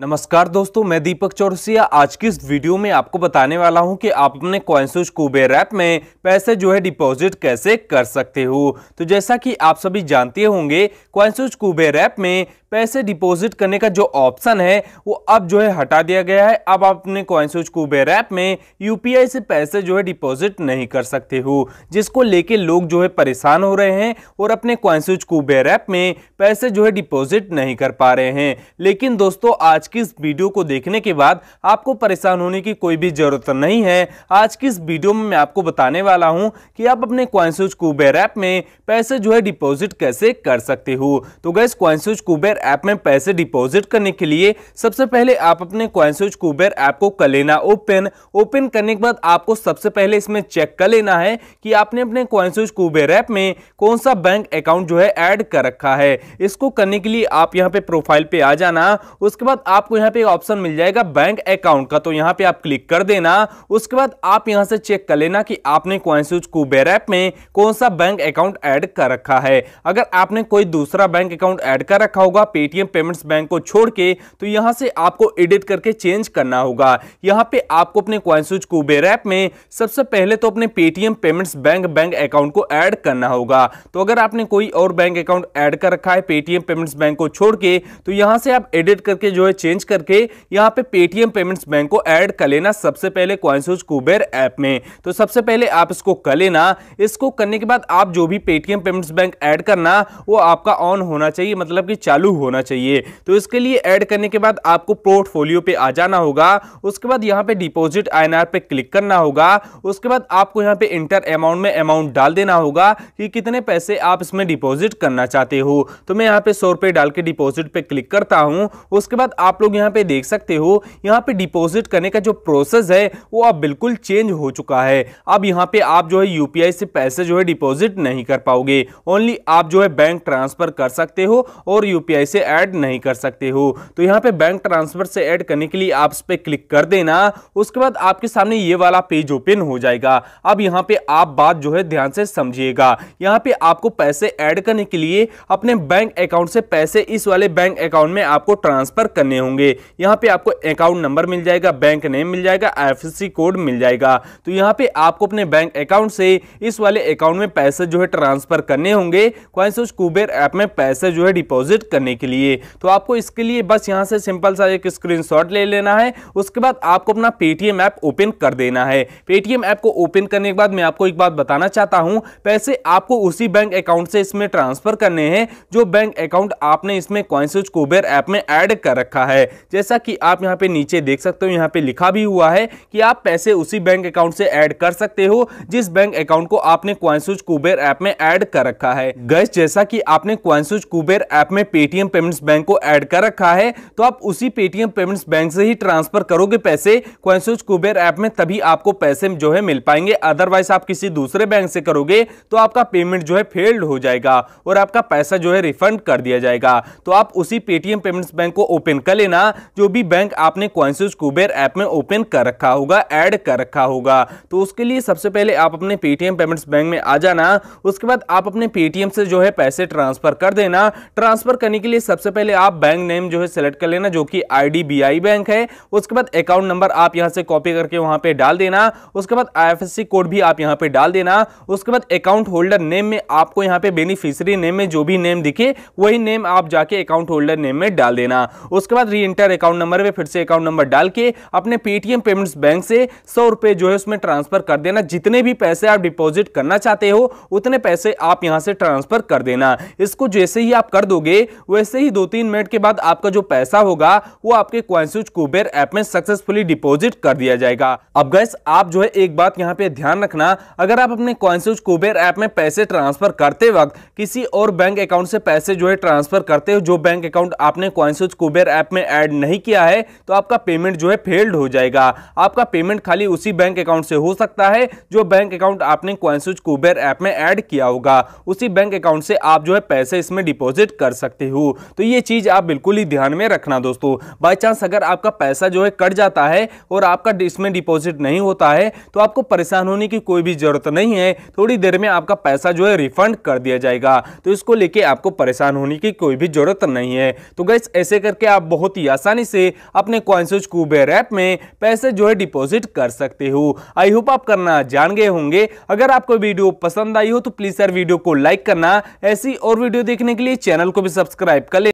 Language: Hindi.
नमस्कार दोस्तों मैं दीपक चौरसिया आज की इस वीडियो में आपको बताने वाला हूं कि आप अपने क्वेंसुज कुबेर ऐप में पैसे जो है डिपॉजिट कैसे कर सकते हो तो जैसा कि आप सभी जानते होंगे क्वेंसुज कुबेर ऐप में पैसे डिपॉजिट करने का जो ऑप्शन है वो अब जो है हटा दिया गया है अब आप अपने क्वेंसुज कुबेर ऐप में यू से पैसे जो है डिपॉजिट नहीं कर सकते हो जिसको लेके लोग जो है परेशान हो रहे हैं और अपने क्वेंसुज कुबेर ऐप में पैसे जो है डिपॉजिट नहीं कर पा रहे हैं लेकिन दोस्तों आज की इस वीडियो को देखने के बाद आपको परेशान होने की कोई भी ज़रूरत नहीं है आज की इस वीडियो में मैं आपको बताने वाला हूं कि आप अपने क्वाइंसूज कुबेर ऐप में पैसे जो है डिपॉजिट कैसे कर सकते हो तो गैस क्वाइंसूज कुबेर ऐप में पैसे डिपॉजिट करने के लिए सबसे पहले आप अपने क्वाइंसूज कुबेर ऐप को कर लेना ओपन ओपन करने के बाद आपको सबसे पहले इसमें चेक कर लेना है कि आपने अपने क्वाइंसूज कुबेर ऐप में कौन सा बैंक अकाउंट जो है ऐड कर रखा है इसको करने के लिए आप यहाँ पे प्रोफाइल पे आ जाना उसके बाद आप आपको यहाँ पे एक ऑप्शन मिल जाएगा बैंक अकाउंट का तो यहाँ पे आप क्लिक कर देना उसके बाद आप यहाँ से चेक कर लेना कि आपने क्वाइंसूज कुबेर ऐप में कौन सा बैंक अकाउंट ऐड कर रखा है अगर आपने कोई दूसरा बैंक अकाउंट ऐड कर रखा होगा पेटीएम पेमेंट्स बैंक को छोड़ के तो यहाँ से आपको एडिट करके चेंज करना होगा यहाँ पे आपको अपने क्वाइंसूज कुबेर ऐप में सबसे पहले तो अपने Paytm payments bank bank account को ऐड करना होगा तो अगर आपने कोई और बैंक अकाउंट ऐड कर रखा है पेटीएम पेमेंट्स बैंक को छोड़ के तो यहाँ से आप एडिट करके जो है चेंज करके यहाँ पे पेटीएम पेमेंट्स बैंक को ऐड कर लेना सबसे पहले क्वाइंसूज कुबेर ऐप में तो सबसे पहले आप इसको कर लेना इसको करने के बाद आप जो भी पेटीएम पेमेंट्स बैंक ऐड करना वो आपका ऑन होना चाहिए मतलब कि चालू होना चाहिए तो इसके लिए ऐड करने के बाद आपको पोर्टफोलियो पे आ जाना होगा उसके बाद यहाँ पे डिपोजिट आई पे क्लिक करना होगा उसके बाद आपको यहाँ पे इंटर अमाउंट में अमाउंट डाल देना होगा कि कितने पैसे आप इसमें डिपोजिट करना चाहते हो तो मैं यहाँ पे सौ रुपये डाल के डिपोजिट पे क्लिक करता हूँ उसके बाद आप आप लोग यहाँ पे देख सकते हो यहाँ पे डिपॉजिट करने का जो प्रोसेस है वो अब बिल्कुल चेंज हो चुका है अब यहाँ पे आप जो है यूपीआई से पैसे जो है डिपॉजिट नहीं कर पाओगे ओनली आप जो है बैंक ट्रांसफर कर सकते हो और यूपीआई से ऐड नहीं कर सकते हो तो यहाँ पे बैंक ट्रांसफर से ऐड करने के लिए आप इस पर क्लिक कर देना उसके बाद आपके सामने ये वाला पेज ओपन हो जाएगा अब यहाँ पे आप बात जो है ध्यान से समझिएगा यहाँ पे आपको पैसे ऐड करने के लिए अपने बैंक अकाउंट से पैसे इस वाले बैंक अकाउंट में आपको ट्रांसफर करने देने होंगे यहाँ पे आपको अकाउंट नंबर मिल जाएगा बैंक नेम मिल जाएगा आई कोड मिल जाएगा तो यहाँ पे आपको अपने बैंक अकाउंट से इस वाले अकाउंट में पैसे जो है ट्रांसफर करने होंगे कौन से उस कुबेर ऐप में पैसे जो है डिपॉजिट करने के लिए तो आपको इसके लिए बस यहाँ से सिंपल सा एक स्क्रीन ले लेना है उसके बाद आपको अपना पेटीएम ऐप ओपन कर देना है पेटीएम ऐप को ओपन करने के बाद मैं आपको एक बात बताना चाहता हूँ पैसे आपको उसी बैंक अकाउंट से इसमें ट्रांसफर करने हैं जो बैंक अकाउंट आपने इसमें कॉइंसोज कुबेर ऐप में ऐड कर रखा है जैसा कि आप यहाँ पे नीचे देख सकते हो यहाँ पे लिखा भी हुआ है कि आप पैसे उसी बैंक अकाउंट से ऐड कर सकते हो जिस बैंक अकाउंट को आपने क्वांसूज कुबेर ऐप में ऐड कर रखा है गैस जैसा कि आपने क्वांसूज कुबेर ऐप में पेटीएम पेमेंट्स बैंक को ऐड कर रखा है तो आप उसी पेटीएम पेमेंट्स बैंक से ही ट्रांसफर करोगे पैसे क्वांसूज कुबेर ऐप में तभी आपको पैसे जो है मिल पाएंगे अदरवाइज आप किसी दूसरे बैंक से करोगे तो आपका पेमेंट जो है फेल्ड हो जाएगा और आपका पैसा जो है रिफंड कर दिया जाएगा तो आप उसी पेटीएम पेमेंट्स बैंक को ओपन कर लेना जो भी बैंक आपने क्वाइंसिस कुबेर ऐप में ओपन कर रखा होगा ऐड कर रखा होगा तो उसके लिए सबसे पहले आप अपने पेटीएम पेमेंट्स बैंक में आ जाना उसके बाद आप अपने पेटीएम से जो है पैसे ट्रांसफर कर देना ट्रांसफर करने के लिए सबसे पहले आप बैंक नेम जो है सेलेक्ट कर लेना जो कि आई बैंक है उसके बाद अकाउंट नंबर आप यहाँ से कॉपी करके वहाँ पर डाल देना उसके बाद आई कोड भी आप यहाँ पर डाल देना उसके बाद अकाउंट होल्डर नेम में आपको यहाँ पे बेनिफिशरी नेम में जो भी नेम दिखे वही नेम आप जाके अकाउंट होल्डर नेम में डाल देना उसके बाद बाद री एंटर अकाउंट नंबर में फिर से अकाउंट नंबर डाल के अपने पेटीएम पेमेंट्स बैंक से सौ रुपये जो है उसमें ट्रांसफर कर देना जितने भी पैसे आप डिपॉजिट करना चाहते हो उतने पैसे आप यहाँ से ट्रांसफर कर देना इसको जैसे ही आप कर दोगे वैसे ही दो तीन मिनट के बाद आपका जो पैसा होगा वो आपके क्वांसूज कुबेर ऐप में सक्सेसफुली डिपोजिट कर दिया जाएगा अब गैस आप जो है एक बात यहाँ पे ध्यान रखना अगर आप अपने क्वांसूज कुबेर ऐप में पैसे ट्रांसफर करते वक्त किसी और बैंक अकाउंट से पैसे जो है ट्रांसफर करते हो जो बैंक अकाउंट आपने क्वांसूज कुबेर ऐप में ऐड नहीं किया है तो आपका पेमेंट जो है फेल्ड हो जाएगा आपका पेमेंट खाली उसी बैंक अकाउंट से हो सकता है जो बैंक अकाउंट आपने क्वेंसुज कुबेर ऐप में ऐड किया होगा उसी बैंक अकाउंट से आप जो है पैसे इसमें डिपॉजिट कर सकते हो तो ये चीज़ आप बिल्कुल ही ध्यान में रखना दोस्तों बाई चांस अगर आपका पैसा जो है कट जाता है और आपका इसमें डिपॉजिट नहीं होता है तो आपको परेशान होने की कोई भी ज़रूरत नहीं है थोड़ी देर में आपका पैसा जो है रिफंड कर दिया जाएगा तो इसको लेके आपको परेशान होने की कोई भी ज़रूरत नहीं है तो गैस ऐसे करके आप बहुत बहुत ही आसानी से अपने कॉइन्सोज कुबेर ऐप में पैसे जो है डिपॉजिट कर सकते हो आई होप आप करना जान गए होंगे अगर आपको वीडियो पसंद आई हो तो प्लीज सर वीडियो को लाइक करना ऐसी और वीडियो देखने के लिए चैनल को भी सब्सक्राइब कर ले